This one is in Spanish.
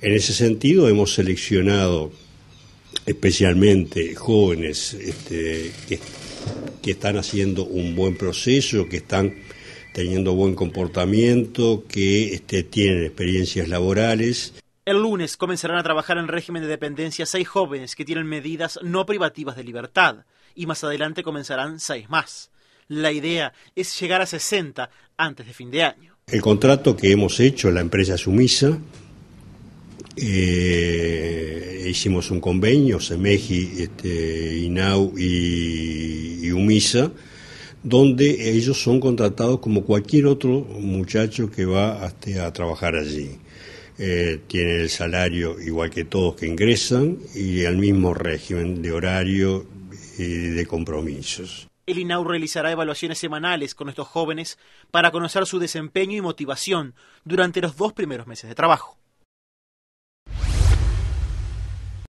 En ese sentido hemos seleccionado especialmente jóvenes este, que, están haciendo un buen proceso, que están teniendo buen comportamiento, que este, tienen experiencias laborales. El lunes comenzarán a trabajar en régimen de dependencia seis jóvenes que tienen medidas no privativas de libertad y más adelante comenzarán seis más. La idea es llegar a 60 antes de fin de año. El contrato que hemos hecho, la empresa Sumisa, eh, hicimos un convenio, Semeji, este, INAU y, UMISA, donde ellos son contratados como cualquier otro muchacho que va este, a trabajar allí. Eh, tienen el salario igual que todos que ingresan y el mismo régimen de horario y de compromisos. El INAU realizará evaluaciones semanales con estos jóvenes para conocer su desempeño y motivación durante los dos primeros meses de trabajo.